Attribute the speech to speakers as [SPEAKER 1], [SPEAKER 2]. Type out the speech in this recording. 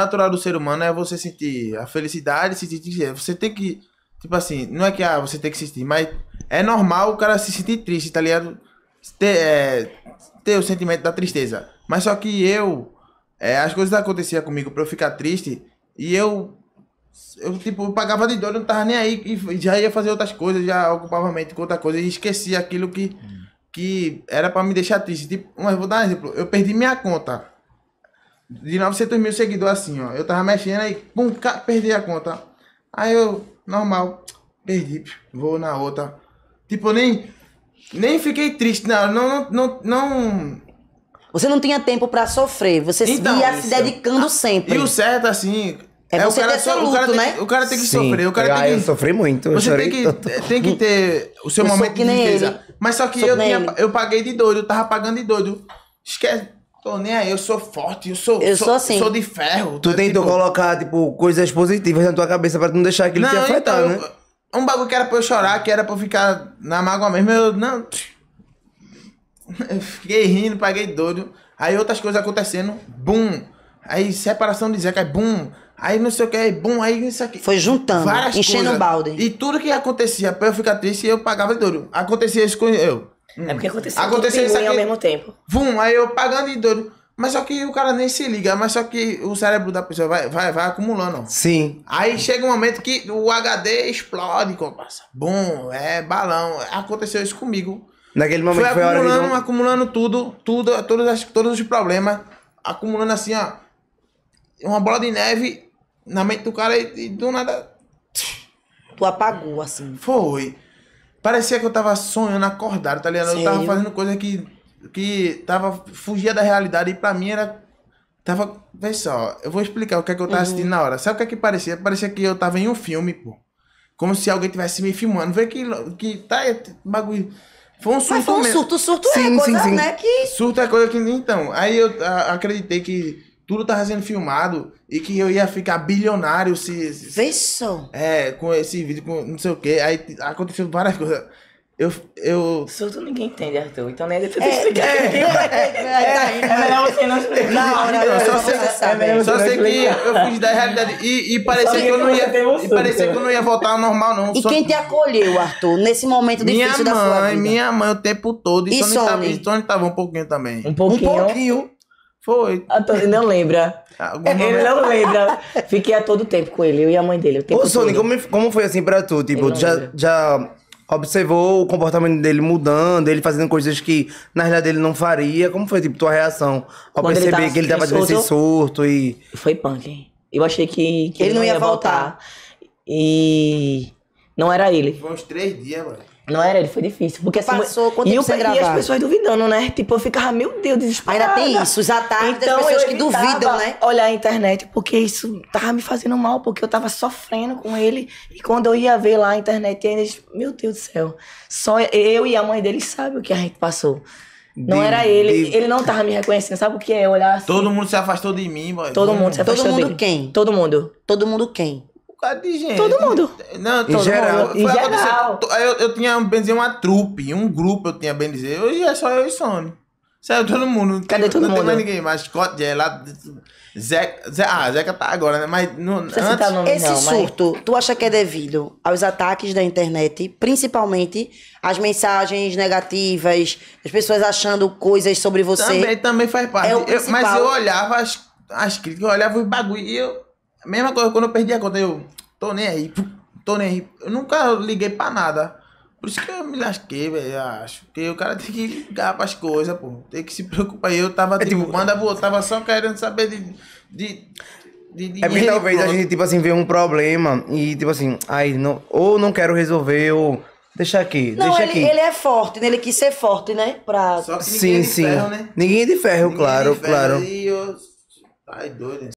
[SPEAKER 1] natural do ser humano é você sentir a felicidade, sentir é, Você tem que. Tipo assim, não é que ah, você tem que sentir, mas é normal o cara se sentir triste, tá ligado? Ter, é, ter o sentimento da tristeza. Mas só que eu. É, as coisas aconteciam comigo pra eu ficar triste e eu. Eu, tipo, eu pagava de dor, não tava nem aí e já ia fazer outras coisas, já ocupava a mente com outra coisa e esquecia aquilo que, hum. que era para me deixar triste. Tipo, mas vou dar um exemplo: eu perdi minha conta de 900 mil seguidores assim, ó. Eu tava mexendo aí, pum, perdi a conta. Aí eu, normal, perdi, vou na outra. Tipo, nem, nem fiquei triste, não, não, não, não... Você não tinha tempo pra sofrer, você então, ia se dedicando ah, sempre. E o certo, assim, é, é, você o cara ter luto, o cara né? O cara tem que Sim. sofrer. O cara ah, tem que, eu sofri muito. Eu você tem que, tem que ter o seu eu momento de tristeza. Mas só que eu, tinha, eu paguei de doido, eu tava pagando de doido. Esquece. Tô nem aí, eu sou forte, eu sou. Eu sou, sou assim. Eu sou de ferro. Tu tá, tentou tipo... colocar, tipo, coisas positivas na tua cabeça pra não deixar aquilo não, te afetar, então, né? um bagulho que era pra eu chorar, que era pra eu ficar na mágoa mesmo, eu não. Eu fiquei rindo, paguei doido. Aí outras coisas acontecendo, bum. Aí separação de Zeca, bum. Aí não sei o que, bum, aí isso aqui. Foi juntando, Várias enchendo o balde. E tudo que acontecia pra eu ficar triste, eu pagava doido. Acontecia isso com eu. Hum. É porque aconteceu, aconteceu isso aqui, ao mesmo tempo. Vum, aí eu pagando e doido. Mas só que o cara nem se liga, mas só que o cérebro da pessoa vai, vai, vai acumulando. Sim. Aí chega um momento que o HD explode, passa Bom, é balão. Aconteceu isso comigo. Naquele momento foi, foi acumulando, hora de... acumulando tudo, tudo, todos, as, todos os problemas, acumulando assim, ó, uma bola de neve na mente do cara e, e do nada. Tu apagou assim. Foi. Parecia que eu tava sonhando acordado, tá ligado? Sério? Eu tava fazendo coisa que, que tava, fugia da realidade e pra mim era. Tava. Vê só, eu vou explicar o que é que eu tava uhum. assistindo na hora. Sabe o que é que parecia? Parecia que eu tava em um filme, pô. Como se alguém tivesse me filmando. Vê que, que tá bagulho. Foi um surto Mas foi um surto, surto, surto sim, é coisa, sim. né? Que... Surto é coisa que. Então, aí eu a, acreditei que tudo tava sendo filmado e que eu ia ficar bilionário se. se É, com esse vídeo, com não sei o quê. Aí aconteceu várias coisas. Eu. eu... Surto ninguém entende, Arthur. Então nem né, é, explicar. É, é, é, tá é melhor né? você não explicar. Não, não, não, só sei, é só sei que eu fiz da realidade. E, e parecia que eu não ia. E parecia que eu não ia voltar ao normal, não. E quem te acolheu, Arthur, nesse momento difícil da sua vida? Minha mãe, minha mãe o tempo todo. E, e Sony, Sony. Tava, Sony tava um pouquinho também. Um pouquinho. Um pouquinho. Foi. Ele não lembra. Alguma é, ele não lembra. Fiquei a todo tempo com ele, eu e a mãe dele. O Ô, Sônia, como, como foi assim pra tu? Tipo, já, já observou o comportamento dele mudando, ele fazendo coisas que na realidade ele não faria? Como foi, tipo, tua reação ao Quando perceber ele tava, que ele tava assim, surto, surto e. Foi punk. Eu achei que, que ele, ele, não ia, voltar. voltar. E. Não era ele. Foi uns três dias, mano. Não era, ele foi difícil. Porque assim, Passou, assim, quanto e, eu, e as pessoas duvidando, né? Tipo, eu ficava, meu Deus, desesperada. Ainda tem isso, já tá. então, as pessoas que duvidam, né? Olhar a internet, porque isso tava me fazendo mal, porque eu tava sofrendo com ele. E quando eu ia ver lá a internet, ainda, meu Deus do céu. Só eu e a mãe dele sabem o que a gente passou. Não de, era ele, de... ele não tava me reconhecendo. Sabe o que é olhar assim? Todo mundo se afastou de mim, mano. Todo mundo se afastou Todo mundo dele. quem? Todo mundo. Todo mundo quem? bocado de gente. Todo mundo. Não, todo em geral. Mundo. Em geral. Eu, eu, tinha, bem dizer, uma trupe, um grupo eu tinha, bem dizer. Hoje é só eu e Sony. Saiu todo mundo. Não Cadê tem, todo não mundo? Não tem mais ninguém. Mascote, é lá... Zeca, Zeca, ah, Zeca tá agora, né? Mas não, antes... Tá nome, Esse não, surto, mas... tu acha que é devido aos ataques da internet, principalmente as mensagens negativas, as pessoas achando coisas sobre você? Também, também faz parte. É eu, mas eu olhava as, as críticas, eu olhava os bagulho e eu Mesma coisa quando eu perdi a conta, eu tô nem aí, tô nem aí. Eu nunca liguei pra nada. Por isso que eu me lasquei, velho, acho. Porque o cara tem que ligar pras coisas, pô. Tem que se preocupar. Eu tava, é, tipo, tipo- manda boa, tava só querendo saber de. de, de é porque talvez pô. a gente, tipo assim, vê um problema e, tipo assim, aí, não, ou não quero resolver, ou. Deixa aqui, não, deixa ele, aqui. ele é forte, né? Ele quis ser forte, né? Pra... Só que ninguém sim, é de sim. ferro, né? Ninguém é de ferro, ninguém claro, é de ferro, claro. E eu... Ai, doido.